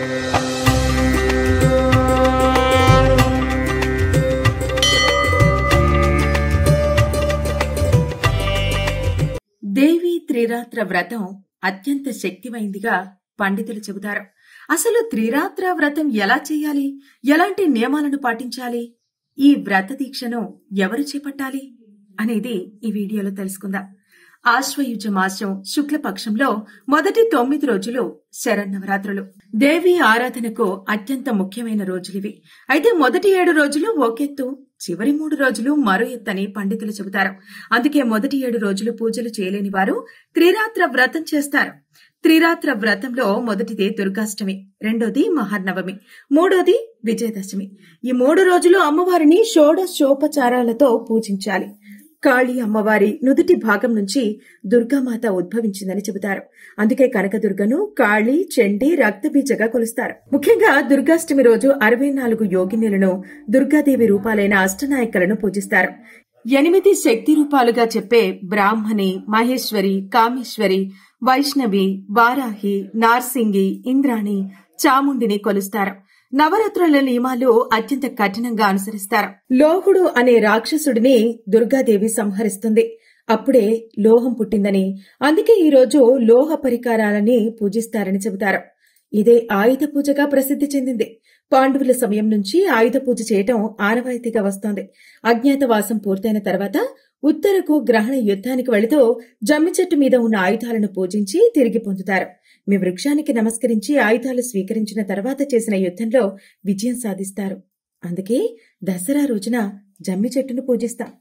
దేవి త్రిరాత్ర వ్రతం అత్యంత శక్తిమైందిగా పండితులు చెబుతారు అసలు త్రిరాత్ర వ్రతం ఎలా చేయాలి ఎలాంటి నియమాలను పాటించాలి ఈ వ్రత దీక్షను ఎవరు చేపట్టాలి అనేది ఈ వీడియోలో తెలుసుకుందాం ఆశ్వయుజ మాసం శుక్లపక్షంలో మొదటి తొమ్మిది రోజులు శరన్నవరాత్రులు దేవి ఆరాధనకు అత్యంత ముఖ్యమైన రోజులివి అయితే మొదటి ఏడు రోజులు ఓకెత్తు చివరి మూడు రోజులు మరో ఎత్తని పండితులు చెబుతారు అందుకే మొదటి ఏడు రోజులు పూజలు చేయలేని వారు త్రిరాత్ర వ్రతం చేస్తారు త్రిరాత్ర వ్రతంలో మొదటిది దుర్గాష్టమి రెండోది మహానవమి మూడోది విజయదశమి ఈ మూడు రోజులు అమ్మవారిని షోడశోపచారాలతో పూజించాలి కాళీ అమ్మవారి నుదుటి భాగం నుంచి దుర్గామాత ఉద్భవించిందని చెబుతారు అందుకే కనకదుర్గను కాళీ చండి రక్తబీజగా కొలుస్తారు ముఖ్యంగా దుర్గాష్టమి రోజు అరవై నాలుగు యోగినులను దుర్గాదేవి రూపాలైన అష్టనాయకులను పూజిస్తారు ఎనిమిది శక్తి రూపాలుగా చెప్పే బ్రాహ్మణి మహేశ్వరి కామేశ్వరి వైష్ణవి వారాహి నార్సింగి ఇంద్రాణి చాముండిని కొలుస్తారు నవరాత్రుల నియమాలు అత్యంత కఠినంగా అనుసరిస్తారు లోహుడు అనే రాక్షసుడిని దుర్గాదేవి సంహరిస్తుంది అప్పుడే లోహం పుట్టిందని అందుకే ఈరోజు లోహ పరికారాలని పూజిస్తారని చెబుతారు ఇదే ఆయుధ పూజగా ప్రసిద్ధి చెందింది పాండవుల సమయం నుంచి ఆయుధ పూజ చేయటం ఆనవాయితీగా వస్తోంది అజ్ఞాతవాసం పూర్తయిన తర్వాత ఉత్తరకు గ్రహణ యుద్ధానికి వెళుతూ జమ్మి చెట్టు మీద ఉన్న ఆయుధాలను పూజించి తిరిగి పొందుతారు మీ వృక్షానికి నమస్కరించి ఆయుధాలు స్వీకరించిన తర్వాత చేసిన యుద్ధంలో విజయం సాధిస్తారు అందుకే దసరా రోజున జమ్మి చెట్టును పూజిస్తాం